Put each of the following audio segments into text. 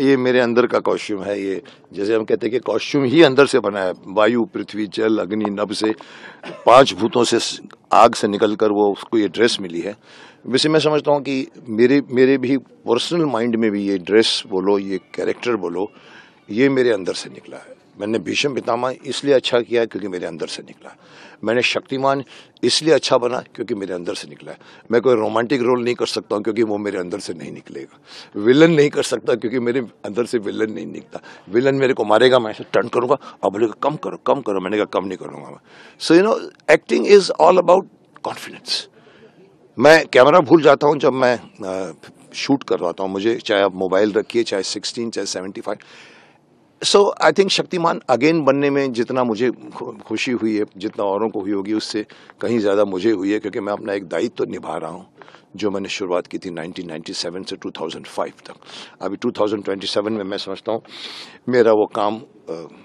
ये मेरे अंदर का कॉस्ट्यूम है ये जैसे हम कहते हैं कि कॉस्ट्यूम ही अंदर से बना है वायु पृथ्वी जल अग्नि नभ से पांच भूतों से आग से निकल कर वो उसको ये ड्रेस मिली है वैसे मैं समझता हूँ कि मेरे मेरे भी पर्सनल माइंड में भी ये ड्रेस बोलो ये कैरेक्टर बोलो ये मेरे अंदर से निकला है मैंने भीषम पितामह इसलिए अच्छा किया क्योंकि मेरे अंदर से निकला मैंने शक्तिमान इसलिए अच्छा बना क्योंकि मेरे अंदर से निकला है मैं कोई रोमांटिक रोल नहीं कर सकता हूँ क्योंकि वो मेरे अंदर से नहीं निकलेगा विलन नहीं कर सकता क्योंकि मेरे अंदर से विलन नहीं निकलता विलन मेरे को मारेगा मैं ऐसे टर्न करूँगा अब बोलेगा कम करो कम करो मैंने कहा कम नहीं करूँगा मैं so you know acting is all about confidence मैं कैमरा भूल जाता हूँ जब मैं शूट करवाता हूँ मुझे चाहे आप मोबाइल रखिए चाहे सिक्सटीन चाहे seventy five so I think Shaktimaan again बनने में जितना मुझे खुशी हुई है जितना औरों को हुई होगी उससे कहीं ज़्यादा मुझे हुई है क्योंकि मैं अपना एक दायित्व तो निभा रहा हूँ जो मैंने शुरुआत की थी 1997 से 2005 तक अभी 2027 में मैं समझता हूँ मेरा वो काम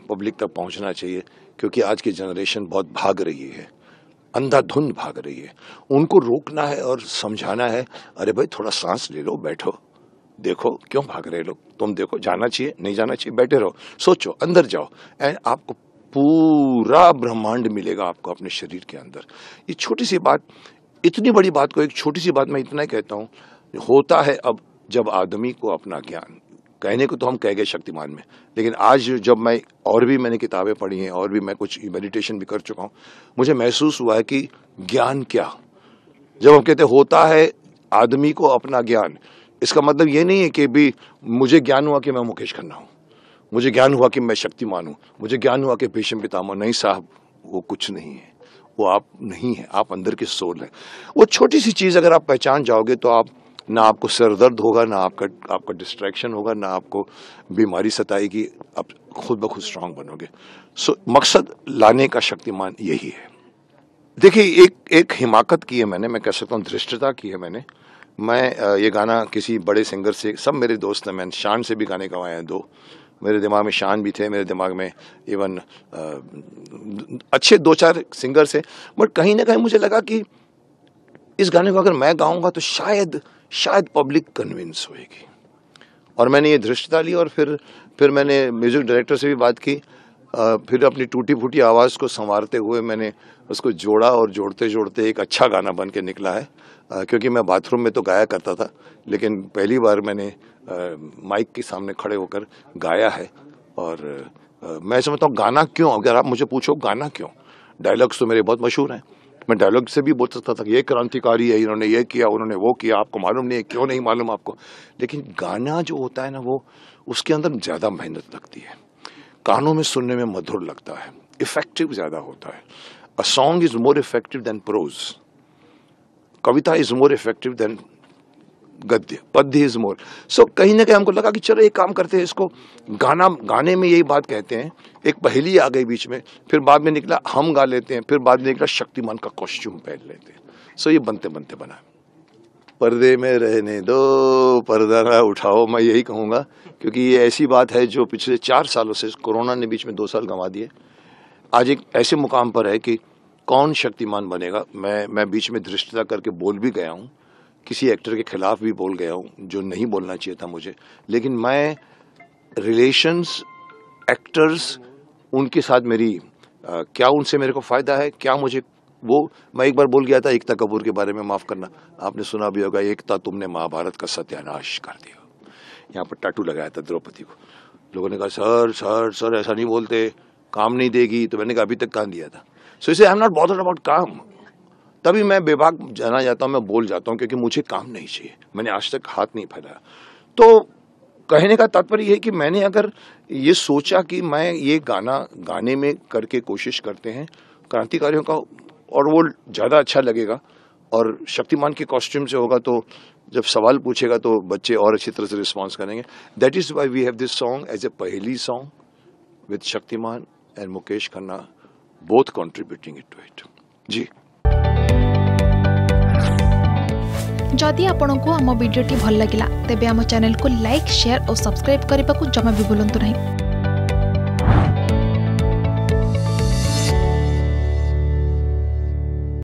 पब्लिक तक पहुँचना चाहिए क्योंकि आज की जनरेशन बहुत भाग रही है अंधाधुंध भाग रही है उनको रोकना है और समझाना है अरे भाई थोड़ा सांस ले लो बैठो देखो क्यों भाग रहे लोग तुम देखो जाना चाहिए नहीं जाना चाहिए बैठे रहो सोचो अंदर जाओ एंड आपको पूरा ब्रह्मांड मिलेगा आपको अपने शरीर के अंदर ये छोटी सी बात इतनी बड़ी बात को एक छोटी सी बात मैं इतना ही कहता हूँ होता है अब जब आदमी को अपना ज्ञान कहने को तो हम कह गए शक्तिमान में लेकिन आज जब मैं और भी मैंने किताबें पढ़ी हैं और भी मैं कुछ मेडिटेशन भी कर चुका हूँ मुझे महसूस हुआ है कि ज्ञान क्या जब हम कहते होता है आदमी को अपना ज्ञान इसका मतलब ये नहीं है कि भी मुझे ज्ञान हुआ कि मैं मुकेश खन्ना हूँ मुझे ज्ञान हुआ कि मैं शक्तिमान हूँ मुझे ज्ञान हुआ कि भीषम पितामह नहीं साहब वो कुछ नहीं है वो आप नहीं है आप अंदर के सोल है वो छोटी सी चीज़ अगर आप पहचान जाओगे तो आप ना आपको सर दर्द होगा ना आपका आपका डिस्ट्रैक्शन होगा ना आपको बीमारी सताएगी आप खुद ब खुद स्ट्रांग बनोगे सो मकसद लाने का शक्तिमान यही है देखिए एक एक हिमाकत की है मैंने मैं कह सकता हूँ धृष्टता की है मैंने मैं ये गाना किसी बड़े सिंगर से सब मेरे दोस्त हैं मैंने शान से भी गाने गवाए हैं दो मेरे दिमाग में शान भी थे मेरे दिमाग में इवन अच्छे दो चार सिंगर से बट कहीं ना कहीं मुझे लगा कि इस गाने को अगर मैं गाऊंगा तो शायद शायद पब्लिक कन्विंस होएगी और मैंने ये धृष्टता ली और फिर फिर मैंने म्यूज़िक डायरेक्टर से भी बात की फिर अपनी टूटी फूटी आवाज़ को संवारते हुए मैंने उसको जोड़ा और जोड़ते जोड़ते एक अच्छा गाना बन के निकला है क्योंकि मैं बाथरूम में तो गाया करता था लेकिन पहली बार मैंने माइक के सामने खड़े होकर गाया है और मैं समझता हूँ गाना क्यों अगर आप मुझे पूछो गाना क्यों डायलॉग्स तो मेरे बहुत मशहूर हैं मैं डायलॉग से भी बोल सकता था ये क्रांतिकारी है इन्होंने ये किया उन्होंने वो किया आपको मालूम नहीं है क्यों नहीं मालूम आपको लेकिन गाना जो होता है ना वो उसके अंदर ज़्यादा मेहनत लगती है कानों में सुनने में मधुर लगता है इफेक्टिव ज़्यादा होता है a song is more effective than prose कविता इज़ मोर इफेक्टिव देन गद्य पद्य इज मोर सो कहीं ना कहीं हमको लगा कि चलो एक काम करते हैं इसको गाना गाने में यही बात कहते हैं एक पहली आ गई बीच में फिर बाद में निकला हम गा लेते हैं फिर बाद में निकला शक्तिमान का कॉस्ट्यूम पहन लेते हैं सो so, ये बनते बनते बना पर्दे में रहने दो पर्दा ना उठाओ मैं यही कहूँगा क्योंकि ये ऐसी बात है जो पिछले चार सालों से कोरोना ने बीच में दो साल गंवा दिए आज एक ऐसे मुकाम पर है कि कौन शक्तिमान बनेगा मैं मैं बीच में धृष्टता करके बोल भी गया हूँ किसी एक्टर के खिलाफ भी बोल गया हूँ जो नहीं बोलना चाहिए था मुझे लेकिन मैं रिलेशंस एक्टर्स उनके साथ मेरी आ, क्या उनसे मेरे को फ़ायदा है क्या मुझे वो मैं एक बार बोल गया था एकता कपूर के बारे में माफ़ करना आपने सुना भी होगा एकता तुमने महाभारत का सत्यानाश कर दिया यहाँ पर टाटू लगाया था द्रौपदी को लोगों ने कहा सर सर सर ऐसा नहीं बोलते काम नहीं देगी तो मैंने कहा अभी तक काम दिया था सो इसे I am not bothered about काम तभी मैं बेभाग जाना जाता हूँ मैं बोल जाता हूँ क्योंकि मुझे काम नहीं चाहिए मैंने आज तक हाथ नहीं फैलाया तो कहने का तात्पर्य है कि मैंने अगर ये सोचा कि मैं ये गाना गाने में करके कोशिश करते हैं क्रांतिकारियों का और वो ज़्यादा अच्छा लगेगा और शक्तिमान के कॉस्ट्यूम से होगा तो जब सवाल पूछेगा तो बच्चे और अच्छी तरह से रिस्पॉन्स करेंगे that is why we have this song as a पहली song with Shaktimaan and Mukesh Khanna both contributing it to it जी जदि आपंक आम भिडी भल लगा तेब आम चेल लाइक सेयार और सब्सक्राइब करने को जमा भी बुलां नहीं